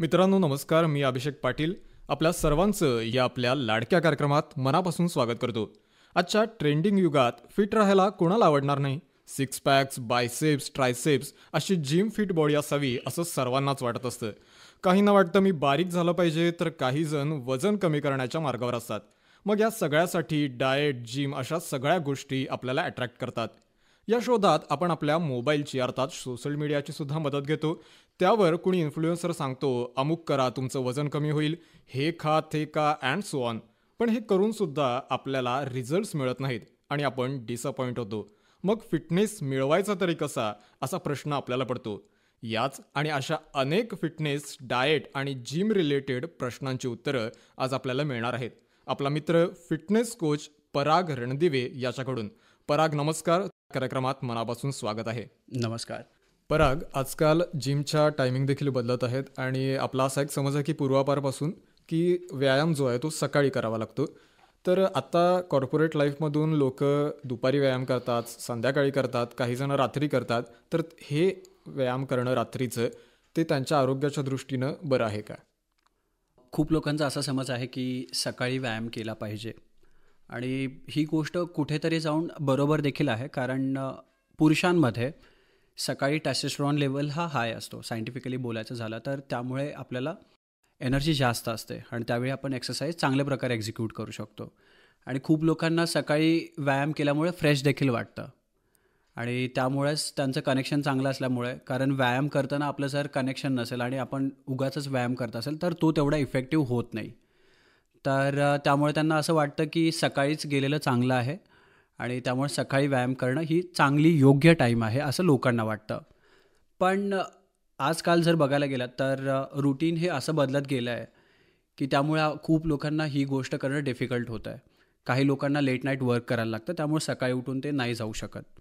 मित्रांनो नमस्कार मी अभिषेक पाटील आपल्या सर्वांचं या आपल्या लाडक्या कार्यक्रमात मनापासून स्वागत करतो आजच्या ट्रेंडिंग युगात फिट राहायला कोणाला आवडणार नाही सिक्स पॅक्स बायसेप्स ट्रायसेप्स अशी जिम फिट बॉडी असावी असं सर्वांनाच वाटत असतं काहींना वाटतं मी बारीक झालं पाहिजे तर काहीजण वजन कमी करण्याच्या मार्गावर असतात मग या सगळ्यासाठी डाएट जिम अशा सगळ्या गोष्टी आपल्याला अट्रॅक्ट करतात या शोधात आपण आपल्या मोबाईलची अर्थात सोशल मीडियाची सुद्धा मदत घेतो त्यावर कुणी इन्फ्लुएन्सर सांगतो अमुक करा तुमचं वजन कमी होईल हे खा ते का अँड सो ऑन पण हे करून सुद्धा आपल्याला रिझल्ट्स मिळत नाहीत आणि आपण डिसअपॉइंट होतो मग फिटनेस मिळवायचा तरी कसा असा प्रश्न आपल्याला पडतो याच आणि अशा अनेक फिटनेस डाएट आणि जिम रिलेटेड प्रश्नांची उत्तरं आज आपल्याला मिळणार आहेत आपला मित्र फिटनेस कोच पराग रणदिवे याच्याकडून पराग नमस्कार कार्यक्रमात मनापासून स्वागत आहे नमस्कार पराग आजकाल जिमच्या टायमिंग देखील बदलत आहेत आणि आपला असा एक समज आहे की पूर्वापारपासून की व्यायाम जो आहे तो सकाळी करावा लागतो तर आत्ता कॉर्पोरेट लाईफमधून लोक दुपारी व्यायाम करतात संध्याकाळी करतात काहीजणं रात्री करतात तर हे व्यायाम करणं रात्रीचं ते त्यांच्या आरोग्याच्या दृष्टीनं बरं आहे का खूप लोकांचा असा समज आहे की सकाळी व्यायाम केला पाहिजे आणि ही गोष्ट कुठेतरी जाऊन बरोबर देखील आहे कारण पुरुषांमध्ये सकाळी टॅसेस्ट्रॉन लेवल हा हाय असतो सायंटिफिकली बोलायचं झालं तर त्यामुळे आपल्याला एनर्जी जास्त असते आणि त्यावेळी आपण एक्सरसाइज चांगल्या प्रकारे एक्झिक्यूट करू शकतो आणि खूप लोकांना सकाळी व्यायाम केल्यामुळे फ्रेश देखील वाटतं आणि त्यामुळेच त्यांचं कनेक्शन चांगलं असल्यामुळे कारण व्यायाम करताना आपलं जर कनेक्शन नसेल आणि आपण उगाचच व्यायाम करत असेल तर तो तेवढा इफेक्टिव्ह होत नाही तर त्यामुळे त्यांना असं वाटतं की सकाळीच गेलेलं चांगलं आहे आणि त्यामुळे सकाळी व्यायाम करणं ही चांगली योग्य टाईम आहे असं लोकांना वाटतं पण आजकाल जर बघायला गेलात तर रुटीन हे असं बदलत गेलं आहे की त्यामुळे खूप लोकांना ही गोष्ट करणं डिफिकल्ट होत आहे काही लोकांना लेट नाईट वर्क करायला लागतं त्यामुळे सकाळी उठून ते नाही जाऊ शकत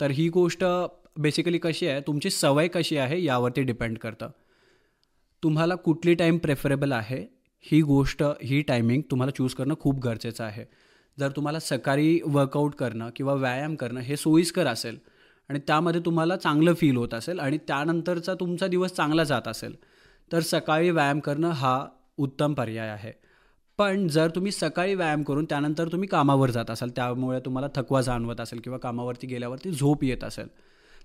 तर ही गोष्ट बेसिकली कशी आहे तुमची सवय कशी आहे यावरती डिपेंड करतं तुम्हाला कुठली टाईम प्रेफरेबल आहे ही गोष्ट ही टायमिंग तुम्हाला चूज करणं खूप गरजेचं आहे जर तुम्हाला सकाळी वर्कआउट करणं किंवा व्यायाम करणं हे सोयीस्कर असेल आणि त्यामध्ये तुम्हाला चांगलं फील होत असेल आणि त्यानंतरचा तुमचा दिवस चांगला जात असेल तर सकाळी व्यायाम करणं हा उत्तम पर्याय आहे पण जर तुम्ही सकाळी व्यायाम करून त्यानंतर तुम्ही कामावर जात असाल त्यामुळे तुम्हाला थकवा जाणवत असेल किंवा कामावरती गेल्यावरती झोप येत असेल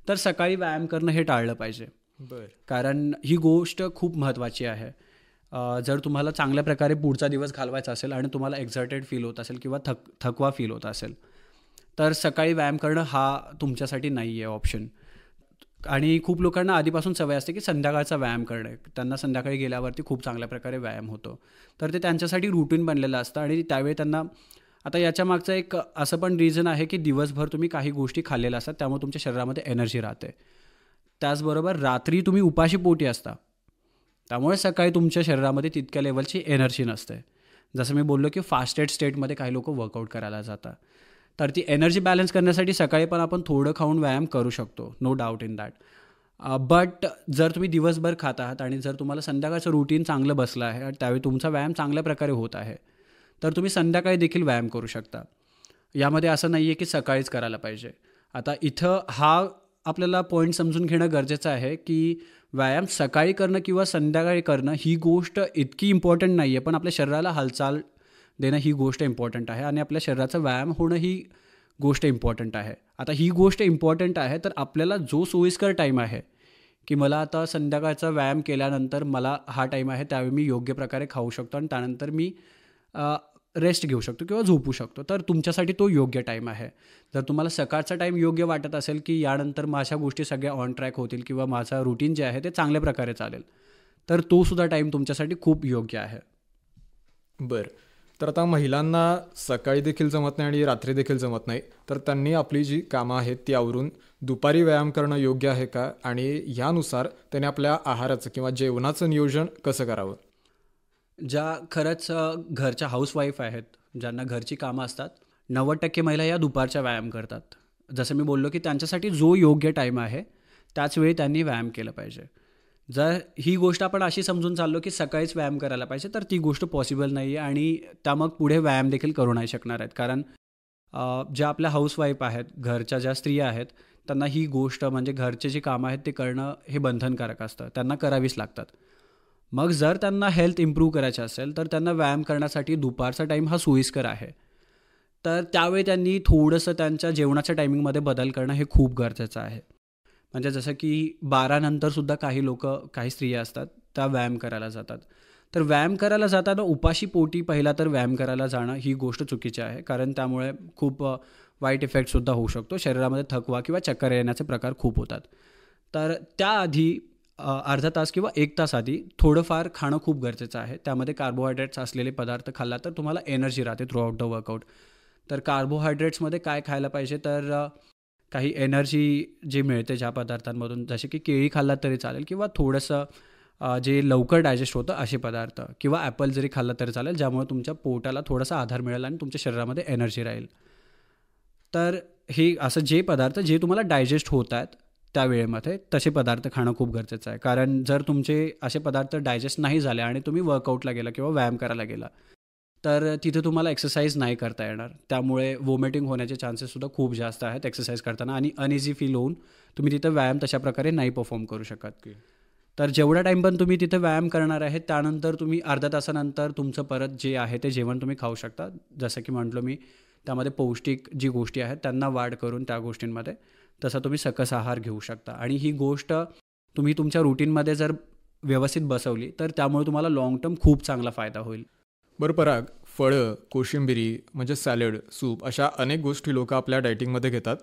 तर सकाळी व्यायाम करणं हे टाळलं पाहिजे बरं कारण ही गोष्ट खूप महत्त्वाची आहे जर तुम्हाला चांगल्या प्रकारे पुढचा दिवस घालवायचा असेल आणि तुम्हाला एक्झायटेड फील होत असेल किंवा थक थकवा फील होत असेल तर सकाळी व्यायाम करणं हा तुमच्यासाठी नाही आहे ऑप्शन आणि खूप लोकांना आधीपासून सवय असते की संध्याकाळचा व्यायाम करणे त्यांना संध्याकाळी गेल्यावरती खूप चांगल्या प्रकारे व्यायाम होतो तर ते त्यांच्यासाठी रुटीन बनलेलं असतं आणि त्यावेळी त्यांना आता याच्या मागचं एक असं पण रिझन आहे की दिवसभर तुम्ही काही गोष्टी खाल्लेल्या असतात त्यामुळे तुमच्या शरीरामध्ये एनर्जी राहते त्याचबरोबर रात्री तुम्ही उपाशी पोटी असता त्यामुळे सकाळी तुमच्या शरीरामध्ये तितक्या लेवलची एनर्जी नसते जसं मी बोललो की फास्टेड स्टेटमध्ये काही लोक वर्कआउट करायला जातात तर ती एनर्जी बॅलन्स करण्यासाठी सकाळी पण आपण थोडं खाऊन व्यायाम करू शकतो no doubt in that but जर तुम्ही दिवसभर खात आहात आणि जर तुम्हाला संध्याकाळचं रुटीन चांगलं बसलं आहे आणि त्यावेळी तुमचा व्यायाम चांगल्या प्रकारे होत आहे तर तुम्ही संध्याकाळी देखील व्यायाम करू शकता यामध्ये असं नाही आहे की सकाळीच करायला पाहिजे आता इथं हा आपल्याला पॉईंट समजून घेणं गरजेचं आहे की व्यायाम सकाळी करणं किंवा संध्याकाळी करणं ही गोष्ट इतकी इम्पॉर्टंट नाही आहे पण आपल्या शरीराला हालचाल देणं ही गोष्ट इम्पॉर्टंट आहे आणि आपल्या शरीराचा व्यायाम होणं ही गोष्ट इम्पॉर्टंट आहे आता ही गोष्ट इम्पॉर्टंट आहे तर आपल्याला जो सोयीस्कर टाईम आहे की मला आता संध्याकाळचा व्यायाम केल्यानंतर मला हा टाईम आहे त्यावेळी मी योग्य प्रकारे खाऊ शकतो आणि त्यानंतर मी रेस्ट घेऊ शकतो किंवा झोपू शकतो तर तुमच्यासाठी तो योग्य टाईम आहे जर तुम्हाला सकाळचा टाईम योग्य वाटत असेल की यानंतर माझ्या गोष्टी सगळ्या ऑन ट्रॅक होतील किंवा माझा रुटीन जे आहे ते चांगल्या प्रकारे चालेल तर तो सुद्धा टाईम तुमच्यासाठी खूप योग्य आहे बरं तर आता महिलांना सकाळी देखील जमत नाही आणि रात्री देखील जमत नाही तर त्यांनी आपली जी कामं आहेत ती आवरून दुपारी व्यायाम करणं योग्य आहे का आणि ह्यानुसार त्यांनी आपल्या आहाराचं किंवा जेवणाचं नियोजन कसं करावं ज्या खरंच घरच्या हाऊसवाईफ आहेत ज्यांना घरची कामं असतात नव्वद टक्के महिला या दुपारच्या व्यायाम करतात जसं मी बोललो की त्यांच्यासाठी जो योग्य टाईम आहे त्याचवेळी त्यांनी व्यायाम केला पाहिजे जर ही गोष्ट आपण अशी समजून चाललो की सकाळीच व्यायाम करायला पाहिजे तर ती गोष्ट पॉसिबल नाही आहे आणि त्या मग पुढे व्यायाम देखील करू नाही शकणार आहेत कारण ज्या आपल्या हाऊसवाईफ आहेत घरच्या ज्या स्त्रिया आहेत त्यांना ही गोष्ट म्हणजे घरचे जे कामं आहेत ते करणं हे बंधनकारक असतं त्यांना करावीच लागतात मग जर त्यांना हेल्थ इम्प्रूव्ह करायचं असेल तर त्यांना व्यायाम करण्यासाठी दुपारचा टाईम हा सोयीस्कर आहे तर त्यावेळी त्यांनी थोडंसं त्यांच्या जेवणाच्या टायमिंगमध्ये बदल करणं हे खूप गरजेचं आहे म्हणजे जसं की बारानंतरसुद्धा काही लोक काही स्त्रिया असतात त्या व्यायाम करायला जातात तर व्यायाम करायला जाताना उपाशी पोटी पहिला तर व्यायाम करायला जाणं ही गोष्ट चुकीची आहे कारण त्यामुळे खूप वाईट इफेक्टसुद्धा होऊ शकतो शरीरामध्ये थकवा किंवा चक्कर येण्याचे प्रकार खूप होतात तर त्याआधी अर्धा तास किंवा एक तास आधी थोडंफार खाणं खूप गरजेचं आहे त्यामध्ये कार्बोहायड्रेट्स असलेले पदार्थ खाल्ला तर तुम्हाला एनर्जी राहते थ्रू आउट द वर्कआउट तर कार्बोहायड्रेट्समध्ये काय खायला पाहिजे तर काही एनर्जी जी मिळते ज्या पदार्थांमधून जसे की केळी खाल्ला तरी चालेल किंवा थोडंसं जे लवकर डायजेस्ट होतं असे पदार्थ किंवा ॲपल जरी खाल्ला तरी चालेल ज्यामुळे तुमच्या पोटाला थोडासा आधार मिळेल आणि तुमच्या शरीरामध्ये एनर्जी राहील तर हे असं जे पदार्थ जे तुम्हाला डायजेस्ट होत आहेत त्या वेळेमध्ये तसे पदार्थ खाणं खूप गरजेचं आहे कारण जर तुमचे असे पदार्थ डायजेस्ट नाही झाले आणि तुम्ही वर्कआउटला गेला किंवा व्यायाम करायला गेला तर तिथे तुम्हाला एक्सरसाइज नाही करता येणार त्यामुळे वोमिटिंग होण्याचे चान्सेससुद्धा खूप जास्त आहेत एक्सरसाइज करताना आणि अनइझी फील होऊन तुम्ही तिथं व्यायाम तशा प्रकारे नाही परफॉर्म करू शकत की तर जेवढा टाईम पण तुम्ही तिथे व्यायाम करणार आहे त्यानंतर तुम्ही अर्ध्या तासानंतर तुमचं परत जे आहे ते जेवण तुम्ही खाऊ शकता जसं की म्हटलो मी त्यामध्ये पौष्टिक जी गोष्टी आहेत त्यांना वाढ करून त्या गोष्टींमध्ये तसा तुम्ही सकस आहार घेऊ शकता आणि ही गोष्ट तुम्ही तुमच्या रुटीनमध्ये जर व्यवस्थित बसवली तर त्यामुळे तुम्हाला लाँग टर्म खूप चांगला फायदा होईल बरं पराग फळं कोशिंबिरी म्हणजे सॅलड सूप अशा अनेक गोष्टी लोक आपल्या डायटिंगमध्ये घेतात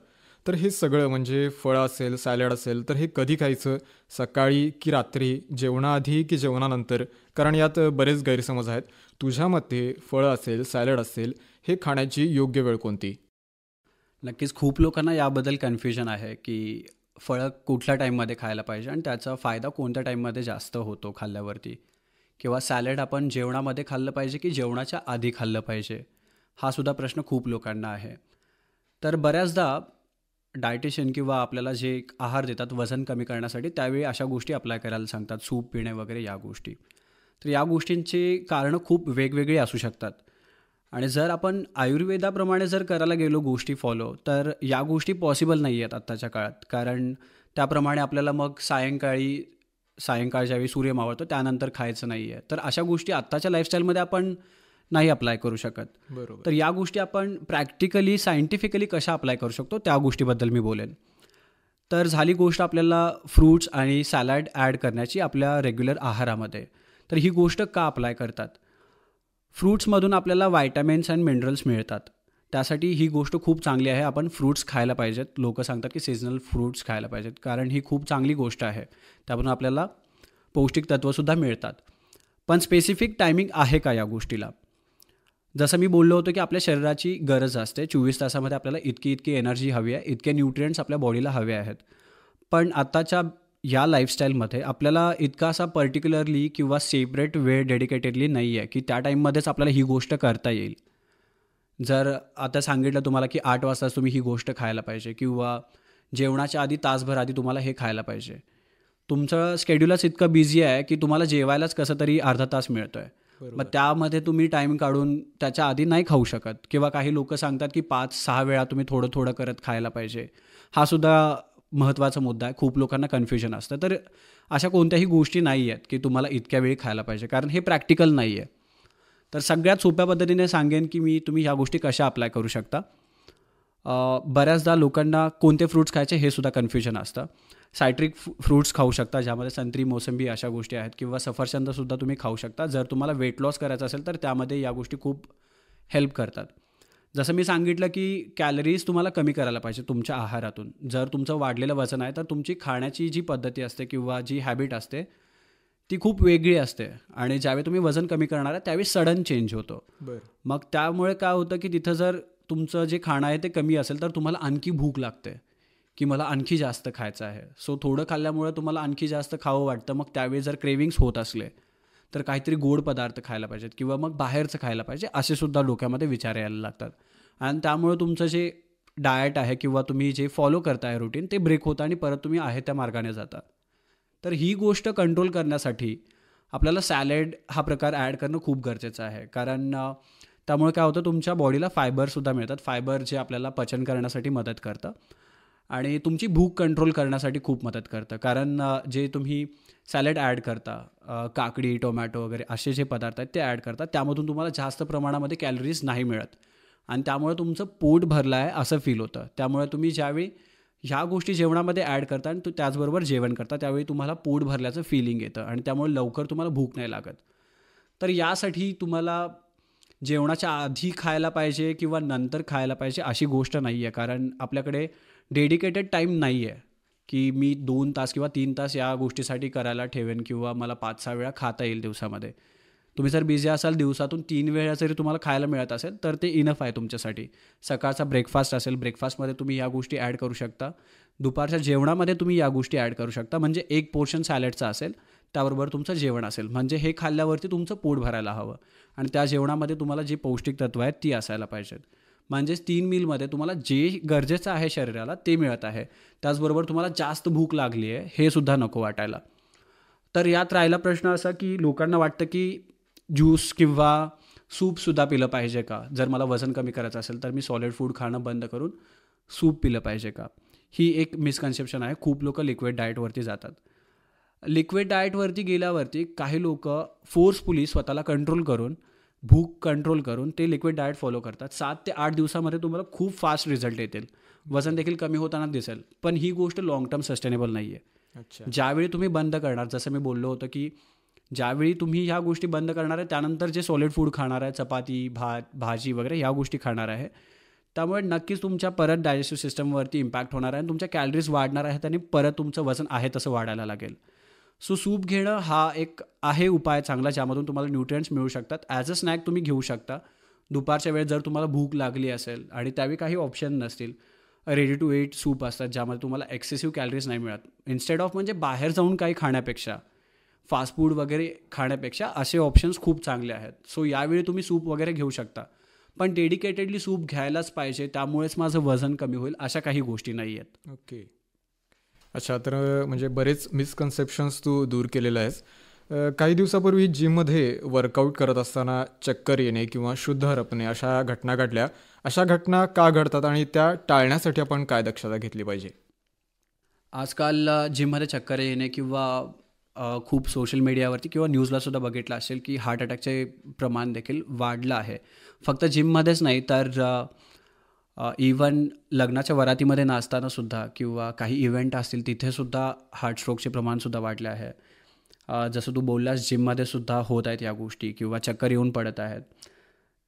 तर हे सगळं म्हणजे फळं असेल सॅलड असेल तर हे कधी खायचं सकाळी की रात्री जेवणाआधी की जेवणानंतर कारण यात बरेच गैरसमज आहेत तुझ्या मते फळं असेल सॅलड असेल हे खाण्याची योग्य वेळ कोणती नक्कीच खूप लोकांना याबद्दल कन्फ्युजन आहे की फळं कुठल्या टाईममध्ये खायला पाहिजे आणि त्याचा फायदा कोणत्या टाईममध्ये जास्त होतो खाल्ल्यावरती किंवा सॅलड आपण जेवणामध्ये खाल्लं पाहिजे की जेवणाच्या आधी खाल्लं पाहिजे हा सुद्धा प्रश्न खूप लोकांना आहे तर बऱ्याचदा डायटिशियन किंवा आपल्याला जे आहार देतात वजन कमी करण्यासाठी त्यावेळी अशा गोष्टी अप्लाय करायला सांगतात सूप पिणे वगैरे या गोष्टी तर या गोष्टींची कारणं खूप वेगवेगळी असू शकतात आणि जर आपण आयुर्वेदाप्रमाणे जर करायला गेलो गोष्टी फॉलो तर या गोष्टी पॉसिबल नाही आहेत आत्ताच्या काळात कारण त्याप्रमाणे आपल्याला मग सायंकाळी सायंकाळच्या वेळी सूर्य मावळतो त्यानंतर खायचं नाही आहे तर अशा गोष्टी आत्ताच्या लाईफस्टाईलमध्ये आपण नाही अप्लाय करू शकत बरोबर तर या गोष्टी आपण प्रॅक्टिकली सायंटिफिकली कशा अप्लाय करू शकतो त्या गोष्टीबद्दल मी बोलेन तर झाली गोष्ट आपल्याला फ्रूट्स आणि सॅलॅड ॲड करण्याची आपल्या रेग्युलर आहारामध्ये तर ही गोष्ट का अप्लाय करतात फ्रूट्समधून आपल्याला व्हायटॅमिन्स अँड मिनरल्स मिळतात त्यासाठी ही गोष्ट खूप चांगली आहे आपण फ्रूट्स खायला पाहिजेत लोक सांगतात की सीजनल फ्रूट्स खायला पाहिजेत कारण ही खूप चांगली गोष्ट आहे त्यामधून आपल्याला पौष्टिक तत्त्वसुद्धा मिळतात पण स्पेसिफिक टायमिंग आहे का या गोष्टीला जसं मी बोललो होतो की आपल्या शरीराची गरज असते चोवीस तासामध्ये आपल्याला इतकी इतकी एनर्जी हवी आहे इतके न्यूट्रियंट्स आपल्या बॉडीला हवे आहेत पण आत्ताच्या या लाईफस्टाईलमध्ये आपल्याला इतका असा पर्टिक्युलरली किंवा सेपरेट वेळ डेडिकेटेडली नाही आहे की त्या टाईममध्येच आपल्याला ही गोष्ट करता येईल जर आता सांगितलं तुम्हाला की आठ वाजता तुम्ही ही गोष्ट खायला पाहिजे किंवा जेवणाच्या आधी तासभर आधी तुम्हाला हे खायला पाहिजे तुमचं स्केड्युलच इतकं बिझी आहे की तुम्हाला जेवायलाच कसं तरी अर्धा तास मिळतो आहे मग त्यामध्ये तुम्ही टाईम काढून त्याच्या आधी नाही खाऊ शकत किंवा काही लोक सांगतात की पाच सहा वेळा तुम्ही थोडं थोडं करत खायला पाहिजे हा सुद्धा महत्त्वाचा मुद्दा आहे खूप लोकांना कन्फ्युजन असतं तर अशा कोणत्याही गोष्टी नाही आहेत की तुम्हाला इतक्या वेळी खायला पाहिजे कारण हे प्रॅक्टिकल नाही आहे तर सगळ्यात सोप्या पद्धतीने सांगेन की मी तुम्ही ह्या गोष्टी कशा अप्लाय करू शकता बऱ्याचदा लोकांना कोणते फ्रूट्स खायचे हे सुद्धा कन्फ्युजन असतं सायट्रिक फ्रूट्स खाऊ शकता ज्यामध्ये संत्री मोसंबी अशा गोष्टी आहेत किंवा सफरचंदसुद्धा तुम्ही खाऊ शकता जर तुम्हाला वेट लॉस करायचं असेल तर त्यामध्ये या गोष्टी खूप हेल्प करतात जसं मी सांगितलं की कॅलरीज तुम्हाला कमी करायला पाहिजे तुमच्या आहारातून जर तुमचं वाढलेलं वजन आहे तर तुमची खाण्याची जी पद्धती असते किंवा जी हॅबिट असते ती खूप वेगळी असते आणि ज्यावेळी तुम्ही वजन कमी करणार आहे त्यावेळी सडन चेंज होतो मग त्यामुळे काय होतं की तिथं जर तुमचं जे खाणं आहे ते कमी असेल तर तुम्हाला आणखी भूक लागते की मला आणखी जास्त खायचं आहे सो थोडं खाल्ल्यामुळे तुम्हाला आणखी जास्त खावं वाटतं मग त्यावेळी जर क्रेविंग्स होत असले तर काहीतरी गोड पदार्थ खायला पाहिजेत किंवा मग बाहेरचं खायला पाहिजे असे सुद्धा डोक्यामध्ये विचार यायला लागतात आणि त्यामुळे तुमचं जे डाएट आहे किंवा तुम्ही जे फॉलो करताय रुटीन ते ब्रेक होतं आणि परत तुम्ही आहे त्या मार्गाने जाता तर ही गोष्ट कंट्रोल करण्यासाठी आपल्याला सॅलेड हा प्रकार ॲड करणं खूप गरजेचं आहे कारण त्यामुळे काय होतं तुमच्या बॉडीला फायबरसुद्धा मिळतात फायबर जे आपल्याला पचन करण्यासाठी मदत करतं आणि तुमची भूक कंट्रोल करण्यासाठी खूप मदत करतं कारण जे तुम्ही सॅलड ॲड करता काकडी टोमॅटो वगैरे असे जे पदार्थ आहेत ते ॲड करता त्यामधून तुम्हाला जास्त प्रमाणामध्ये कॅलरीज नाही मिळत आणि त्यामुळे तुमचं पोट भरलं आहे असं फील होतं त्यामुळे तुम्ही ज्यावेळी ह्या गोष्टी जेवणामध्ये ॲड करता आणि त्याचबरोबर जेवण करता त्यावेळी तुम्हाला पोट भरल्याचं फिलिंग येतं आणि त्यामुळे लवकर तुम्हाला भूक नाही लागत तर यासाठी तुम्हाला जेवणाच्या आधी खायला पाहिजे किंवा नंतर खायला पाहिजे अशी गोष्ट नाही आहे कारण आपल्याकडे डेडिकेटेड टाईम नाही आहे की मी दोन तास किंवा तीन तास या गोष्टीसाठी करायला ठेवेन किंवा मला पाच सहा वेळा खाता येईल दिवसामध्ये तुम्ही जर बिझी असाल दिवसातून तीन वेळा जरी तुम्हाला खायला मिळत असेल तर ते इनफ आहे तुमच्यासाठी सकाळचा ब्रेकफास्ट असेल ब्रेकफास्टमध्ये तुम्ही या गोष्टी ॲड करू शकता दुपारच्या जेवणामध्ये तुम्ही या गोष्टी ॲड करू शकता म्हणजे एक पोर्शन सॅलडचा असेल त्याबरोबर तुमचं जेवण असेल म्हणजे हे खाल्ल्यावरती तुमचं पोट भरायला हवं आणि त्या जेवणामध्ये तुम्हाला जी पौष्टिक तत्व आहेत ती असायला पाहिजेत म्हणजेच तीन मिलमध्ये तुम्हाला जे गरजेचं आहे शरीराला ते मिळत आहे त्याचबरोबर तुम्हाला जास्त भूक लागली आहे हे सुद्धा नको वाटायला तर यात राहिला प्रश्न असा की लोकांना वाटतं की ज्यूस किंवा सूपसुद्धा पिलं पाहिजे का जर मला वजन कमी करायचं असेल तर मी सॉलिड फूड खाणं बंद करून सूप पिलं पाहिजे का ही एक मिसकन्सेप्शन आहे खूप लोक लिक्विड डाएटवरती जातात लिक्विड डाएटवरती गेल्यावरती काही लोक फोर्सफुली स्वतःला कंट्रोल करून भूक कंट्रोल करून ते लिक्विड डाएट फॉलो करतात सात ते आठ दिवसामध्ये तुम्हाला खूप फास्ट रिझल्ट येतील वजन देखील कमी होताना दिसेल पण ही गोष्ट लॉंग टर्म सस्टेनेबल नाही आहे अच्छा ज्यावेळी तुम्ही बंद करणार जसं मी बोललो होतं की ज्यावेळी तुम्ही ह्या गोष्टी बंद करणार आहे त्यानंतर जे सॉलिड फूड खाणार आहे चपाती भात भाजी वगैरे ह्या गोष्टी खाणार आहे त्यामुळे नक्कीच तुमच्या परत डायजेस्टिव्ह सिस्टमवरती इम्पॅक्ट होणार आहे आणि तुमच्या कॅलरीज वाढणार आहेत आणि परत तुमचं वजन आहे तसं वाढायला लागेल सो सूप घेणं हा एक आहे उपाय चांगला ज्यामधून तुम्हाला न्यूट्रियंट्स मिळू शकतात ॲज अ स्नॅक तुम्ही घेऊ शकता दुपारच्या वेळेत जर तुम्हाला भूक लागली असेल आणि त्यावेळी काही ऑप्शन नसतील रेडी टू एट सूप असतात ज्यामध्ये तुम्हाला एक्सेसिव्ह कॅलरीज नाही मिळत इन्स्टेड ऑफ म्हणजे बाहेर जाऊन काही खाण्यापेक्षा फास्ट फूड वगैरे खाण्यापेक्षा असे ऑप्शन्स खूप चांगले आहेत सो यावेळी तुम्ही सूप वगैरे घेऊ शकता पण डेडिकेटेडली सूप घ्यायलाच पाहिजे त्यामुळेच माझं वजन कमी होईल अशा काही गोष्टी नाही आहेत ओके अच्छा तर म्हणजे बरेच मिसकन्सेप्शन्स तू दूर केलेलं आहेस काही दिवसापूर्वी जिममध्ये वर्कआउट करत असताना चक्कर येणे किंवा शुद्ध हरपणे अशा घटना घडल्या अशा घटना का घडतात आणि त्या टाळण्यासाठी आपण काय दक्षता घेतली पाहिजे आजकाल जिममध्ये चक्कर येणे किंवा खूप सोशल मीडियावरती किंवा न्यूजलासुद्धा बघितलं असेल की हार्ट अटॅकचे प्रमाण देखील वाढलं आहे फक्त जिममध्येच नाही तर इवन लग्नाच्या वरातीमध्ये नाचताना सुद्धा किंवा काही इव्हेंट असतील तिथेसुद्धा हार्टस्ट्रोकचे प्रमाणसुद्धा वाढले आहे जसं तू बोललास जिममध्ये सुद्धा होत आहेत या गोष्टी किंवा चक्कर येऊन पडत आहेत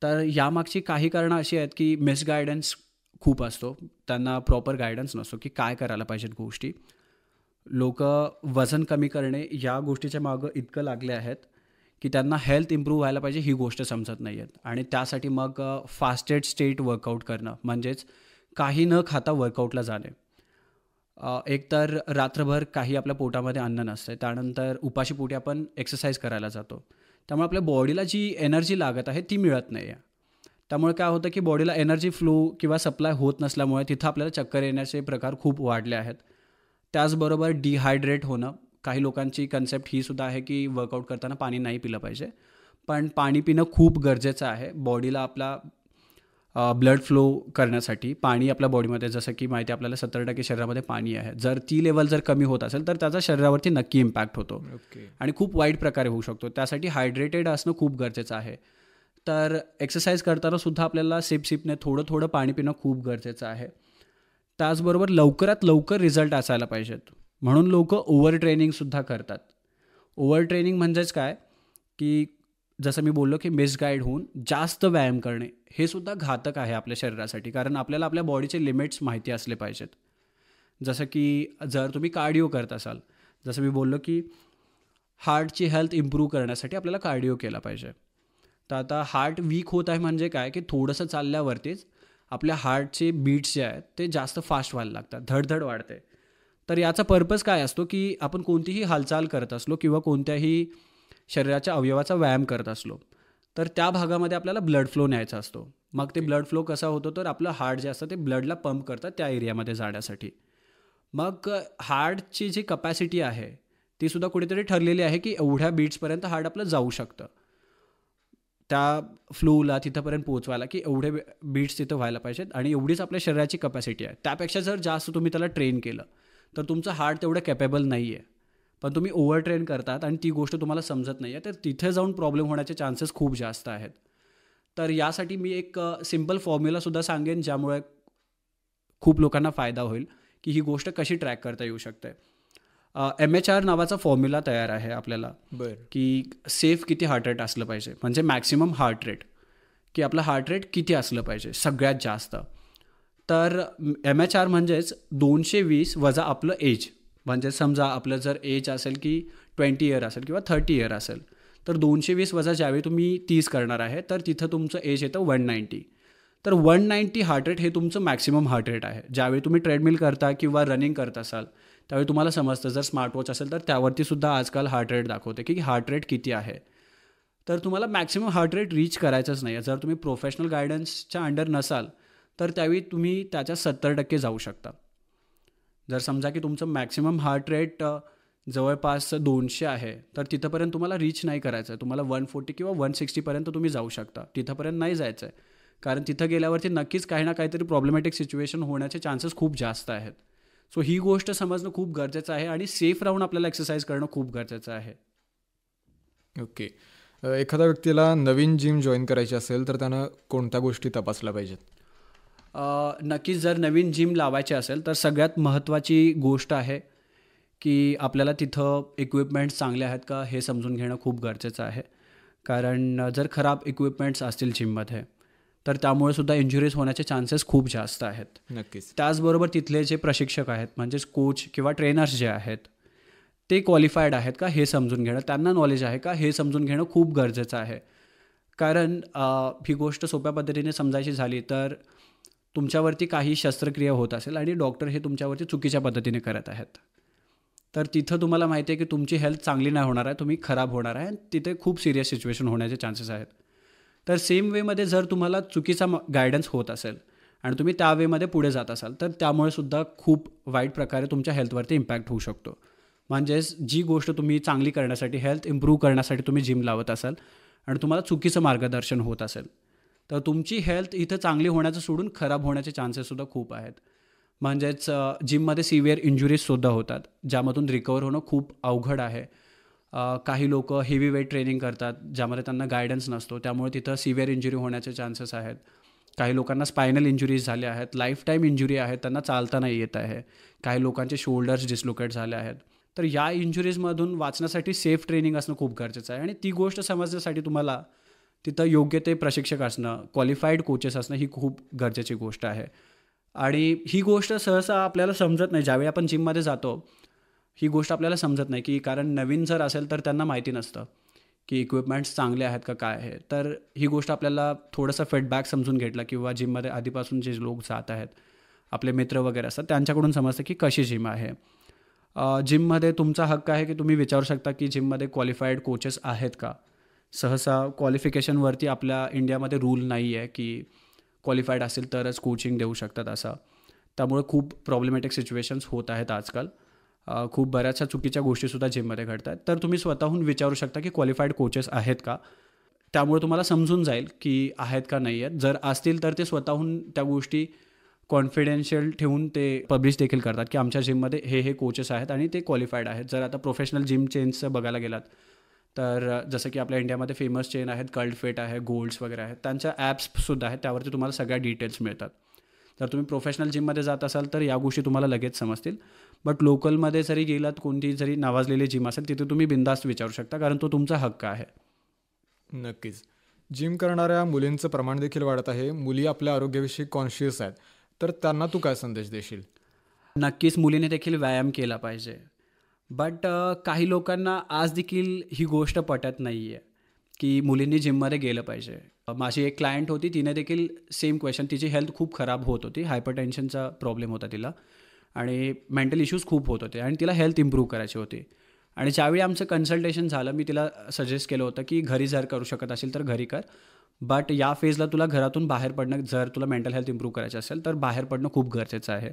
तर यामागची काही कारणं अशी आहेत की मिसगायडन्स खूप असतो त्यांना प्रॉपर गायडन्स नसतो की काय करायला पाहिजेत गोष्टी लोक वजन कमी करणे या गोष्टीच्या मागं इतकं लागले आहेत की त्यांना हेल्थ इम्प्रूव्ह व्हायला पाहिजे ही गोष्ट समजत नाही आहेत आणि त्यासाठी मग फास्टेड स्टेट वर्कआउट करणं म्हणजेच काही न खाता वर्कआउटला जाणे एकतर रात्रभर काही आपल्या पोटामध्ये अन्न नसते त्यानंतर उपाशीपोटी आपण एक्सरसाइज करायला जातो त्यामुळे आपल्या बॉडीला जी एनर्जी लागत आहे ती मिळत नाही आहे त्यामुळे काय होतं की बॉडीला एनर्जी फ्लो किंवा सप्लाय होत नसल्यामुळे तिथं आपल्याला चक्कर येण्याचे प्रकार खूप वाढले आहेत त्याचबरोबर डिहायड्रेट होणं काही लोकांची कन्सेप्ट ही सुद्धा आहे की वर्कआउट करताना पाणी नाही पिलं पाहिजे पण पाणी पिणं खूप गरजेचं आहे बॉडीला आपला ब्लड फ्लो करण्यासाठी पाणी आपल्या बॉडीमध्ये जसं की माहिती आपल्याला सत्तर टक्के शरीरामध्ये पाणी आहे जर ती लेवल जर कमी होत असेल तर त्याचा शरीरावरती नक्की इम्पॅक्ट होतो okay. आणि खूप वाईट प्रकारे होऊ शकतो त्यासाठी हायड्रेटेड असणं खूप गरजेचं आहे तर एक्सरसाइज करताना सुद्धा आपल्याला सिप सिपने थोडं थोडं पाणी पिणं खूप गरजेचं आहे त्याचबरोबर लवकरात लवकर रिझल्ट असायला पाहिजेत म्हणून लोक ओव्हर ट्रेनिंगसुद्धा करतात ओव्हर ट्रेनिंग म्हणजेच काय की जसं मी बोललो की मिसगाईड होऊन जास्त व्यायाम करणे हे सुद्धा घातक आहे आपल्या शरीरासाठी कारण आपल्याला आपल्या बॉडीचे लिमिट्स माहिती असले पाहिजेत जसं की जर तुम्ही कार्डिओ करत असाल जसं मी बोललो की हार्टची हेल्थ इम्प्रूव्ह करण्यासाठी आपल्याला कार्डिओ केला पाहिजे तर आता हार्ट वीक होत आहे म्हणजे काय की थोडंसं चालल्यावरतीच आपल्या हार्टचे बीट्स जे आहेत ते जास्त फास्ट व्हायला लागतात धडधड वाढते तर याचा पर्पज काय असतो की आपण कोणतीही हालचाल करत असलो किंवा कोणत्याही शरीराच्या अवयवाचा व्यायाम करत असलो तर त्या भागामध्ये आपल्याला ब्लड फ्लो न्यायचा असतो मग ते ब्लड फ्लो कसा होतो तर आपलं हार्ट जे असतं ते ब्लडला पंप करतात त्या एरियामध्ये जाण्यासाठी मग हार्टची जी कपॅसिटी आहे ती सुद्धा कुठेतरी ठरलेली आहे की एवढ्या बीट्सपर्यंत हार्ट आपलं जाऊ शकतं त्या फ्लूला तिथंपर्यंत पोहोचवायला की एवढे बीट्स तिथं व्हायला पाहिजेत आणि एवढीच आपल्या शरीराची कपॅसिटी आहे त्यापेक्षा जर जास्त तुम्ही त्याला ट्रेन केलं तर तुमचं हार्ट तेवढं कॅपेबल नाही आहे पण तुम्ही ट्रेन करतात आणि ती गोष्ट तुम्हाला समजत नाही आहे तर तिथे जाऊन प्रॉब्लेम होण्याचे चान्सेस खूप जास्त आहेत तर यासाठी मी एक सिम्पल फॉर्म्युलासुद्धा सांगेन ज्यामुळे खूप लोकांना फायदा होईल की ही गोष्ट कशी ट्रॅक करता येऊ शकते एम एच आर नावाचा फॉर्म्युला तयार आहे आपल्याला बरं की सेफ किती हार्ट रेट असलं पाहिजे म्हणजे मॅक्सिमम हार्ट रेट की आपलं हार्ट रेट किती असलं पाहिजे सगळ्यात जास्त तर एम एच आर म्हणजेच दोनशे वीस वजा आपलं एज म्हणजे समजा आपलं जर एज असेल की ट्वेंटी इयर असेल किंवा थर्टी इयर असेल तर दोनशे वीस वजा ज्यावेळी तुम्ही तीस करणार आहे तर तिथं तुमचं एज येतं वन नाईन्टी तर वन नाईन्टी हार्ट रेट हे तुमचं मॅक्सिमम हार्ट रेट आहे ज्यावेळी तुम्ही ट्रेडमिल करता किंवा रनिंग करत असाल त्यावेळी तुम्हाला समजतं जर स्मार्टवॉच असेल तर त्यावरतीसुद्धा आजकाल हार्ट रेट दाखवते की हार्ट रेट किती आहे तर तुम्हाला मॅक्सिमम हार्ट रेट रीच करायचंच नाही जर तुम्ही प्रोफेशनल गायडन्सच्या अंडर नसाल तर त्यावेळी तुम्ही त्याच्या सत्तर टक्के जाऊ शकता जर समजा की तुमचं मॅक्सिमम हार्ट रेट जवळपास दोनशे आहे तर तिथंपर्यंत तुम्हाला रीच नाही करायचं आहे तुम्हाला वन फोर्टी किंवा वन सिक्स्टीपर्यंत तुम्ही जाऊ शकता तिथंपर्यंत नाही जायचं आहे कारण तिथं गेल्यावरती नक्कीच काही ना काहीतरी प्रॉब्लेमॅटिक सिच्युएशन होण्याचे चान्सेस खूप जास्त आहेत सो ही गोष्ट समजणं खूप गरजेचं आहे आणि सेफ राहून आपल्याला एक्सरसाइज करणं खूप गरजेचं आहे ओके एखाद्या व्यक्तीला नवीन जिम जॉईन करायची असेल तर त्यानं कोणत्या गोष्टी तपासल्या पाहिजेत नक्कीच जर नवीन जिम लावायचे असेल तर सगळ्यात महत्त्वाची गोष्ट आहे की आपल्याला तिथं इक्विपमेंट्स चांगले आहेत का हे समजून घेणं खूप गरजेचं आहे कारण जर खराब इक्विपमेंट्स असतील जिममध्ये तर त्यामुळे सुद्धा इंजुरीज होण्याचे चान्सेस खूप जास्त आहेत नक्कीच त्याचबरोबर तिथले जे प्रशिक्षक आहेत म्हणजेच कोच किंवा ट्रेनर्स जे आहेत ते क्वालिफाईड आहेत का हे समजून घेणं त्यांना नॉलेज आहे का हे समजून घेणं खूप गरजेचं आहे कारण ही गोष्ट सोप्या पद्धतीने समजायची झाली तर तुमच्यावरती काही शस्त्रक्रिया होत असेल आणि डॉक्टर हे तुमच्यावरती चुकीच्या पद्धतीने करत आहेत तर तिथं तुम्हाला माहिती आहे की तुमची हेल्थ चांगली नाही होणार आहे तुम्ही खराब होणार आहे तिथे खूप सिरियस सिच्युएशन होण्याचे चान्सेस आहेत तर सेम वेमध्ये जर तुम्हाला चुकीचा गायडन्स होत असेल आणि तुम्ही त्या वेमध्ये पुढे जात असाल तर त्यामुळे सुद्धा खूप वाईट प्रकारे तुमच्या हेल्थवरती इम्पॅक्ट होऊ शकतो म्हणजेच जी गोष्ट तुम्ही चांगली करण्यासाठी हेल्थ इम्प्रूव्ह करण्यासाठी तुम्ही जिम लावत असाल आणि तुम्हाला चुकीचं मार्गदर्शन होत असेल तर तुमची हेल्थ इथं चांगली होण्याचं सोडून खराब होण्याचे चान्सेससुद्धा खूप आहेत म्हणजेच जिममध्ये सिव्हिअर इंजुरीजसुद्धा होतात ज्यामधून रिकवर होणं खूप अवघड आहे काही लोक हेवी वेट ट्रेनिंग करतात ज्यामध्ये त्यांना गायडन्स नसतो त्यामुळे तिथं सिव्हिअर इंजुरी होण्याचे चान्सेस आहेत काही लोकांना स्पायनल इंजुरीज झाल्या आहेत लाईफ टाईम इंजुरी आहेत त्यांना चालता नाही येत आहे काही लोकांचे शोल्डर्स डिस्लोकेट झाले आहेत तर या इंजुरीजमधून वाचण्यासाठी सेफ ट्रेनिंग असणं खूप गरजेचं आहे आणि ती गोष्ट समजण्यासाठी तुम्हाला तिथं योग्य ते प्रशिक्षक असणं क्वालिफाईड कोचेस असणं ही खूप गरजेची गोष्ट आहे आणि ही गोष्ट सहसा आपल्याला समजत नाही ज्यावेळी आपण जिममध्ये जातो ही गोष्ट आपल्याला समजत नाही की कारण नवीन जर असेल तर त्यांना माहिती नसतं की इक्विपमेंट्स चांगले आहेत का काय आहे तर ही गोष्ट आपल्याला थोडंसं फीडबॅक समजून घेतला किंवा जिममध्ये आधीपासून जे लोक जात आहेत आपले मित्र वगैरे असतात त्यांच्याकडून समजतं की कशी जिम आहे जिममध्ये तुमचा हक्क आहे की तुम्ही विचारू शकता की जिममध्ये क्वालिफाईड कोचेस आहेत का सहसा क्वालिफिकेशनवरती आपल्या इंडियामध्ये रूल नाही आहे की क्वालिफाईड असेल तरच कोचिंग देऊ शकतात असा त्यामुळे खूप प्रॉब्लेमॅटिक सिच्युएशन्स होत आहेत आजकाल खूप बऱ्याचशा चुकीच्या गोष्टीसुद्धा जिममध्ये घडत आहेत तर तुम्ही स्वतःहून विचारू शकता की क्वालिफाईड कोचेस आहेत का त्यामुळे तुम्हाला समजून जाईल की आहेत का नाही आहेत जर असतील तर ते स्वतःहून त्या गोष्टी कॉन्फिडेन्शियल ठेवून ते पब्लिश देखील करतात की आमच्या जिममध्ये हे हे कोचेस आहेत आणि ते क्वालिफाईड आहेत जर आता प्रोफेशनल जिम चेन्सचं बघायला गेलात तर जसं की आपल्या इंडियामध्ये फेमस चेन आहेत कल्ड फेट आहे गोल्ड्स वगैरे आहेत त्यांच्या ॲप्ससुद्धा आहेत त्यावरती तुम्हाला सगळ्या डिटेल्स मिळतात जर तुम्ही प्रोफेशनल जिममध्ये जात असाल तर या गोष्टी तुम्हाला लगेच समजतील बट लोकलमध्ये जरी गेलात कोणती जरी नावाजलेली जिम असेल तिथे तुम्ही बिंदास्त विचारू शकता कारण तो तुमचा हक्क आहे नक्कीच जिम करणाऱ्या मुलींचं प्रमाण देखील वाढत आहे मुली आपल्या आरोग्याविषयी कॉन्शियस आहेत तर त्यांना तू काय संदेश देशील नक्कीच मुलीने देखील व्यायाम केला पाहिजे बट काही लोकांना आज देखील ही गोष्ट पटत नाही आहे की मुलींनी जिममध्ये गेलं पाहिजे माझी एक क्लायंट होती तिने देखील सेम क्वेश्चन तिची हेल्थ खूप खराब होत होती हायपर टेन्शनचा प्रॉब्लेम होता तिला आणि मेंटल इश्यूज खूप होत होते आणि तिला हेल्थ इम्प्रूव्ह करायची होती आणि ज्यावेळी आमचं कन्सल्टेशन झालं मी तिला सजेस्ट केलं होतं की घरी जर करू शकत असेल तर घरी कर बट या फेजला तुला घरातून बाहेर पडणं जर तुला मेंटल हेल्थ इम्प्रूव्ह करायचं असेल तर बाहेर पडणं खूप गरजेचं आहे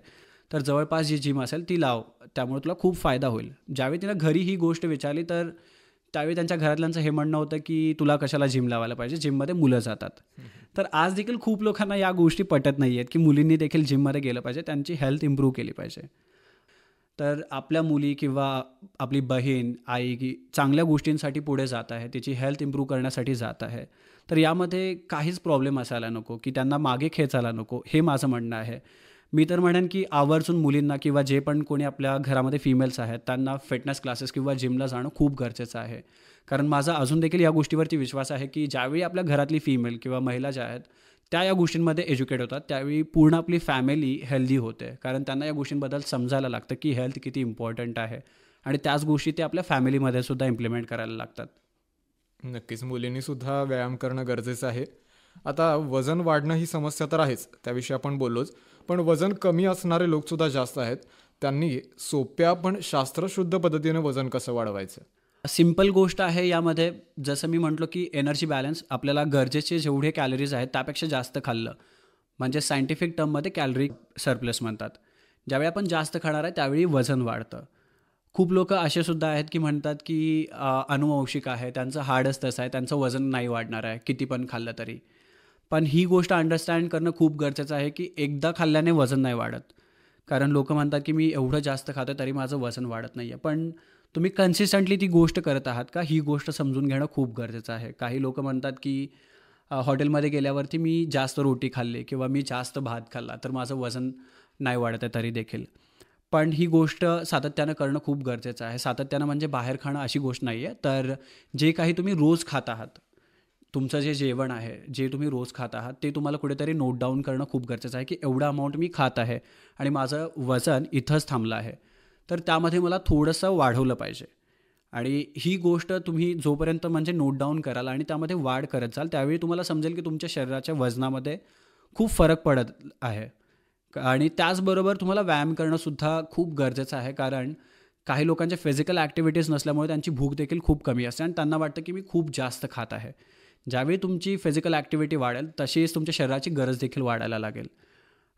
तर जवळपास जी जिम असेल ती लाव त्यामुळे तुला खूप फायदा होईल ज्यावेळी तिला घरी ही गोष्ट विचारली तर त्यावेळी त्यांच्या घरातल्यांचं हे म्हणणं होतं की तुला कशाला जिम लावायला पाहिजे जिममध्ये मुलं जातात तर आज देखील खूप लोकांना या गोष्टी पटत नाही आहेत की मुलींनी देखील जिममध्ये गेलं पाहिजे त्यांची हेल्थ इम्प्रूव्ह केली पाहिजे तर आपल्या मुली किंवा आपली बहीण आई की चांगल्या गोष्टींसाठी पुढे जात आहे तिची हेल्थ इम्प्रूव्ह करण्यासाठी जात आहे तर यामध्ये काहीच प्रॉब्लेम असायला नको की त्यांना मागे खेचायला नको हे माझं म्हणणं आहे मी तर म्हणेन की आवर्जून मुलींना किंवा जे पण कोणी आपल्या घरामध्ये फिमेल्स आहेत त्यांना फिटनेस क्लासेस किंवा जिमला जाणं खूप गरजेचं आहे कारण माझा अजून देखील या गोष्टीवरती विश्वास आहे की ज्यावेळी आपल्या घरातली फिमेल किंवा महिला ज्या आहेत त्या या गोष्टींमध्ये एज्युकेट होतात त्यावेळी पूर्ण आपली फॅमिली हेल्दी होते कारण त्यांना या गोष्टींबद्दल समजायला लागतं की हेल्थ किती इम्पॉर्टंट आहे आणि त्याच गोष्टी ते आपल्या फॅमिलीमध्ये सुद्धा इम्प्लिमेंट करायला लागतात नक्कीच मुलींनी सुद्धा व्यायाम करणं गरजेचं आहे आता वजन वाढणं ही समस्या तर आहेच त्याविषयी आपण बोललोच पण वजन कमी असणारे लोकसुद्धा जास्त आहेत त्यांनी सोप्या पण शास्त्रशुद्ध पद्धतीने वजन कसं वाढवायचं सिम्पल गोष्ट आहे यामध्ये जसं मी म्हटलो की एनर्जी बॅलन्स आपल्याला गरजेचे जेवढे कॅलरीज आहेत त्यापेक्षा जास्त खाल्लं म्हणजे सायंटिफिक टर्ममध्ये कॅलरी सरप्लस म्हणतात ज्यावेळी आपण जास्त खाणार आहे त्यावेळी वजन वाढतं खूप लोक असे सुद्धा आहेत की म्हणतात की अनुवंशिक आहे त्यांचं हाडच तसं आहे त्यांचं वजन नाही वाढणार आहे किती पण खाल्लं तरी पण ही गोष्ट अंडरस्टँड करणं खूप गरजेचं आहे की एकदा खाल्ल्याने वजन नाही वाढत कारण लोक म्हणतात की मी एवढं जास्त खातो तरी माझं वजन वाढत नाही आहे पण तुम्ही कन्सिस्टंटली ती गोष्ट करत आहात का ही गोष्ट समजून घेणं खूप गरजेचं आहे काही लोक म्हणतात की हॉटेलमध्ये गेल्यावरती मी जास्त रोटी खाल्ली किंवा मी जास्त भात खाल्ला तर माझं वजन नाही वाढत आहे तरी देखील पण ही गोष्ट सातत्यानं करणं खूप गरजेचं आहे सातत्यानं म्हणजे बाहेर खाणं अशी गोष्ट नाही आहे तर जे काही तुम्ही रोज खात आहात तुमचं जे जेवण आहे जे तुम्ही रोज खात आहात ते तुम्हाला कुठेतरी नोट डाऊन करणं खूप गरजेचं आहे की एवढा अमाऊंट मी खात आहे आणि माझं वजन इथंच थांबलं आहे तर त्यामध्ये मला थोडंसं वाढवलं पाहिजे आणि ही गोष्ट तुम्ही जोपर्यंत म्हणजे नोट डाऊन कराल आणि त्यामध्ये वाढ करत जाल त्यावेळी तुम्हाला समजेल की तुमच्या शरीराच्या वजनामध्ये खूप फरक पडत आहे आणि त्याचबरोबर तुम्हाला व्यायाम करणंसुद्धा खूप गरजेचं आहे कारण काही लोकांच्या फिजिकल ॲक्टिव्हिटीज नसल्यामुळे त्यांची भूक देखील खूप कमी असते आणि त्यांना वाटतं की मी खूप जास्त खात आहे ज्यावेळी तुमची फिजिकल ॲक्टिव्हिटी वाढेल तशीच तुमच्या शरीराची गरज देखील वाढायला लागेल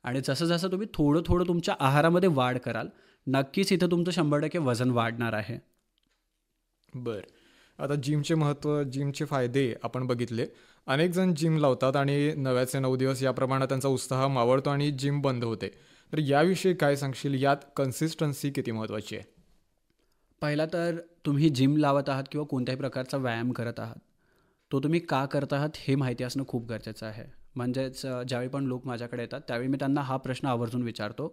आणि जसं जसं तुम्ही थोडं थोडं तुमच्या आहारामध्ये वाढ कराल नक्कीच इथं तुमचं शंभर टक्के वजन वाढणार आहे बरं आता जिमचे महत्त्व जिमचे फायदे आपण बघितले अनेक जण जिम लावतात आणि नव्याचे नऊ दिवस या प्रमाणात त्यांचा उत्साह मावळतो आणि जिम बंद होते तर याविषयी काय सांगशील यात कन्सिस्टन्सी किती महत्त्वाची आहे पहिला तर तुम्ही जिम लावत आहात किंवा कोणत्याही प्रकारचा व्यायाम करत आहात तो तुम्ही का करत आहात हे माहिती असणं खूप गरजेचं आहे म्हणजेच ज्यावेळी पण लोक माझ्याकडे येतात त्यावेळी मी त्यांना हा प्रश्न आवर्जून विचारतो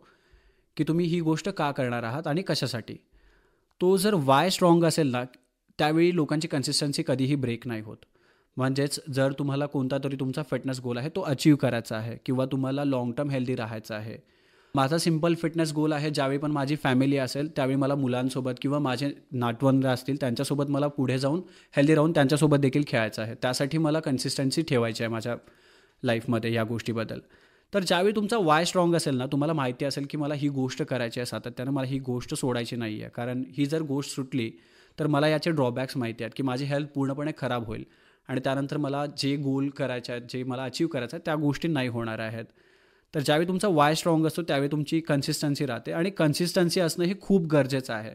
की तुम्ही ही गोष्ट का करणार आहात आणि कशासाठी तो जर वाय स्ट्रॉंग असेल ना त्यावेळी लोकांची कन्सिस्टन्सी कधीही ब्रेक नाही होत म्हणजेच जर तुम्हाला कोणता तरी तुमचा फिटनेस गोल आहे तो अचीव करायचा आहे किंवा तुम्हाला लाँग टर्म हेल्दी राहायचा आहे माझा सिम्पल फिटनेस गोल आहे ज्यावेळी पण माझी फॅमिली असेल त्यावेळी मला मुलांसोबत किंवा माझे नाटवंद असतील त्यांच्यासोबत मला पुढे जाऊन हेल्दी राहून त्यांच्यासोबत देखील खेळायचं आहे त्यासाठी मला कन्सिस्टन्सी ठेवायची आहे माझ्या लाईफमध्ये या गोष्टीबद्दल तर ज्यावेळी तुमचा वाय स्ट्रॉंग असेल ना तुम्हाला माहिती असेल की मला ही गोष्ट करायची आहे सातत्यानं मला ही गोष्ट सोडायची नाही आहे कारण ही जर गोष्ट सुटली तर मला याचे ड्रॉबॅक्स माहिती आहेत की माझी हेल्थ पूर्णपणे खराब होईल आणि त्यानंतर मला जे गोल करायचे आहेत जे मला अचीव करायचं आहे त्या गोष्टी नाही होणार आहेत तर ज्यावेळी तुमचा वाय स्ट्रॉंग असतो त्यावेळी तुमची कन्सिस्टन्सी राहते आणि कन्सिस्टन्सी असणं हे खूप गरजेचं आहे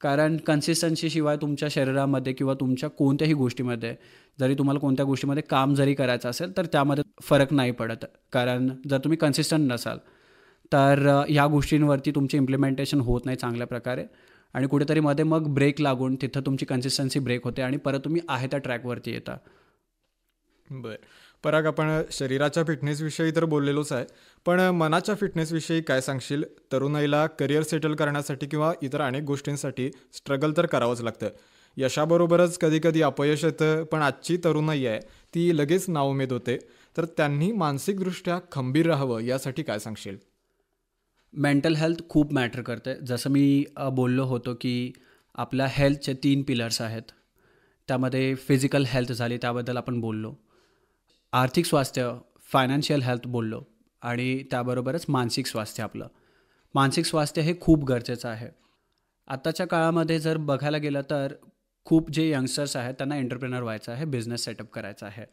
कारण कन्सिस्टन्सीशिवाय तुमच्या शरीरामध्ये किंवा तुमच्या कोणत्याही गोष्टीमध्ये जरी तुम्हाला कोणत्या गोष्टीमध्ये काम जरी करायचं असेल तर त्यामध्ये फरक नाही पडत कारण जर तुम्ही कन्सिस्टंट नसाल तर ह्या गोष्टींवरती तुमची इम्प्लिमेंटेशन होत नाही चांगल्या प्रकारे आणि कुठेतरी मध्ये मग ब्रेक लागून तिथं तुमची कन्सिस्टन्सी ब्रेक होते आणि परत तुम्ही आहे त्या ट्रॅकवरती येता बरं पराग आपण शरीराच्या फिटनेसविषयी तर बोललेलोच आहे पण मनाच्या फिटनेसविषयी काय सांगशील तरुणाईला करिअर सेटल करण्यासाठी किंवा इतर अनेक गोष्टींसाठी स्ट्रगल तर करावंच लागतं यशाबरोबरच कधीकधी अपयश येतं पण आजची तरुणाई आहे ती लगेच नाउमेद होते तर त्यांनी मानसिकदृष्ट्या खंबीर राहावं यासाठी काय सांगशील मेंटल हेल्थ खूप मॅटर करते जसं मी बोललो होतो की आपल्या हेल्थचे तीन पिलर्स आहेत त्यामध्ये फिजिकल हेल्थ झाली त्याबद्दल आपण बोललो आर्थिक स्वास्थ्य फायनान्शियल हेल्थ बोललो आणि त्याबरोबरच मानसिक स्वास्थ्य आपलं मानसिक स्वास्थ्य हे खूप गरजेचं आहे आत्ताच्या काळामध्ये जर बघायला गेलं तर खूप जे यंगस्टर्स आहेत त्यांना एंटरप्रेनर व्हायचं आहे बिझनेस सेटअप करायचा आहे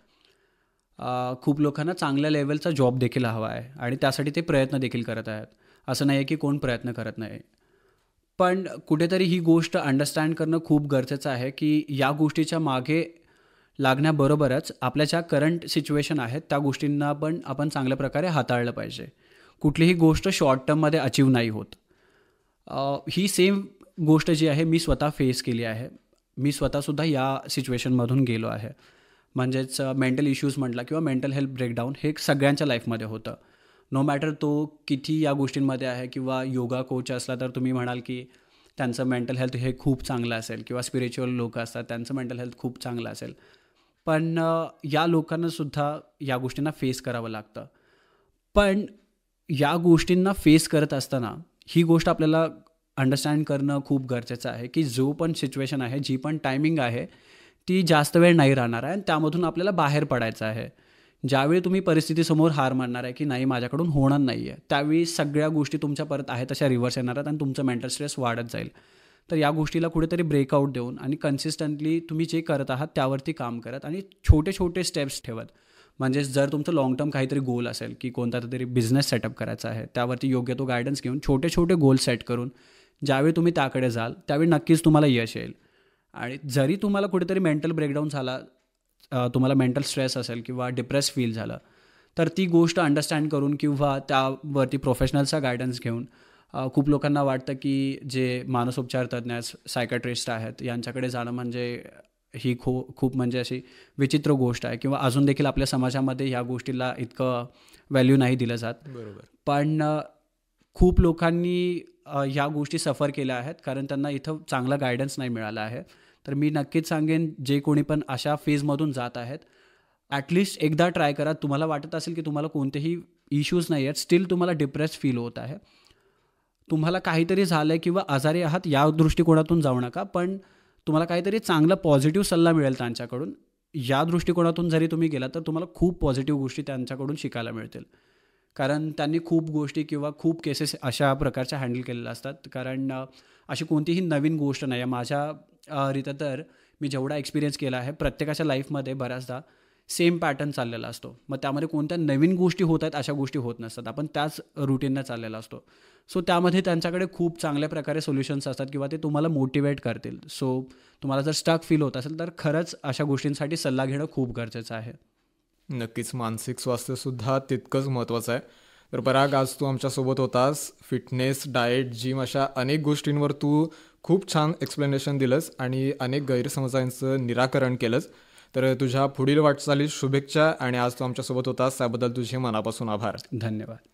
खूप लोकांना चांगल्या लेवलचा जॉब देखील हवा आहे आणि त्यासाठी ते प्रयत्न देखील करत आहेत असं नाही आहे की कोण प्रयत्न करत नाही पण कुठेतरी ही गोष्ट अंडरस्टँड करणं खूप गरजेचं आहे की या गोष्टीच्या मागे लागण्याबरोबरच आपल्या ज्या करंट सिच्युएशन आहेत त्या गोष्टींना पण आपण चांगल्या प्रकारे हाताळलं पाहिजे कुठलीही गोष्ट शॉर्ट टर्ममध्ये अचीव नाही होत ही सेम गोष्ट जी आहे मी स्वतः फेस केली आहे मी स्वतःसुद्धा या सिच्युएशनमधून गेलो आहे म्हणजेच मेंटल इश्यूज म्हटला किंवा मेंटल हेल्थ ब्रेकडाऊन हे सगळ्यांच्या लाईफमध्ये होतं नो मॅटर तो किती या गोष्टींमध्ये आहे किंवा योगा कोच असला तर तुम्ही म्हणाल की त्यांचं मेंटल हेल्थ हे खूप चांगलं असेल किंवा स्पिरिच्युअल लोक असतात त्यांचं मेंटल हेल्थ खूप चांगलं असेल पण या लोकांना सुद्धा या गोष्टींना फेस करावं लागतं पण या गोष्टींना फेस करत असताना ही गोष्ट आपल्याला अंडरस्टँड करणं खूप गरजेचं आहे की जो पण सिच्युएशन आहे जी पण टायमिंग आहे ती जास्त वेळ नाही राहणार आहे आणि त्यामधून आपल्याला बाहेर पडायचं आहे ज्यावेळी तुम्ही परिस्थितीसमोर हार मानणार आहे की नाही माझ्याकडून होणार नाही आहे त्यावेळी सगळ्या गोष्टी तुमच्या परत आहे तशा रिव्हर्स येणार आहेत आणि तुमचं मेंटल स्ट्रेस वाढत जाईल तर या गोष्टीला कुठेतरी ब्रेकआउट देऊन आणि कन्सिस्टंटली तुम्ही जे करत आहात त्यावरती काम करत आणि छोटे छोटे स्टेप्स ठेवत म्हणजेच जर तुमचं लॉंग टर्म काहीतरी गोल असेल की कोणता तरी बिझनेस सेटअप करायचा आहे त्यावरती योग्य तो गायडन्स घेऊन छोटे छोटे गोल सेट करून ज्यावेळी तुम्ही त्याकडे जाल त्यावेळी नक्कीच तुम्हाला यश येईल आणि जरी तुम्हाला कुठेतरी मेंटल ब्रेकडाऊन झाला तुम्हाला मेंटल स्ट्रेस असेल किंवा डिप्रेस फील झालं तर ती गोष्ट अंडरस्टँड करून किंवा त्यावरती प्रोफेशनलचा गायडन्स घेऊन खूप लोकांना वाटतं की जे मानसोपचार तज्ज्ञ सायकाट्रिस्ट आहेत यांच्याकडे जाणं म्हणजे ही खो खूप म्हणजे अशी विचित्र गोष्ट आहे किंवा अजून देखील आपल्या समाजामध्ये ह्या गोष्टीला इतकं व्हॅल्यू नाही दिलं जात बरोबर पण खूप लोकांनी ह्या गोष्टी सफर केल्या आहेत कारण त्यांना इथं चांगलं गायडन्स नाही मिळाला आहे तर मी नक्कीच सांगेन जे कोणी पण अशा फेजमधून जात आहेत ॲटलिस्ट एकदा ट्राय करा तुम्हाला वाटत असेल की तुम्हाला कोणतेही इश्यूज नाही आहेत स्टील तुम्हाला डिप्रेस फील होत आहे तुम्हाला काहीतरी झालं आहे किंवा आजारी आहात या दृष्टिकोनातून जाऊ नका पण तुम्हाला काहीतरी चांगला पॉझिटिव्ह सल्ला मिळेल त्यांच्याकडून या दृष्टिकोनातून जरी तुम्ही गेला तर तुम्हाला खूप पॉझिटिव्ह गोष्टी त्यांच्याकडून शिकायला मिळतील कारण त्यांनी खूप गोष्टी किंवा खूप केसेस अशा प्रकारच्या हँडल केलेल्या असतात कारण अशी कोणतीही नवीन गोष्ट नाही आहे माझ्या रीत तर मी जेवढा एक्सपिरियन्स केला आहे प्रत्येकाच्या लाईफमध्ये बऱ्याचदा सेम पॅटर्न चाललेला असतो मग त्यामध्ये कोणत्या नवीन गोष्टी होत आहेत अशा गोष्टी होत नसतात आपण त्याच रुटीननं चाललेला असतो सो त्यामध्ये त्यांच्याकडे खूप चांगल्या प्रकारे सोल्युशन्स असतात किंवा ते तुम्हाला मोटिवेट करतील सो तुम्हाला जर स्टक फील होत असेल तर खरंच अशा गोष्टींसाठी सल्ला घेणं खूप गरजेचं आहे नक्कीच मानसिक स्वास्थ्यसुद्धा तितकंच महत्त्वाचं आहे तर पराग आज तू आमच्यासोबत होतास फिटनेस डाएट जिम अशा अनेक गोष्टींवर तू खूप छान एक्सप्लेनेशन दिलंस आणि अनेक गैरसमजांचं निराकरण केलंच तर तुझ्या पुढील वाटचालीस शुभेच्छा आणि आज तू आमच्यासोबत होतास त्याबद्दल तुझे मनापासून आभार धन्यवाद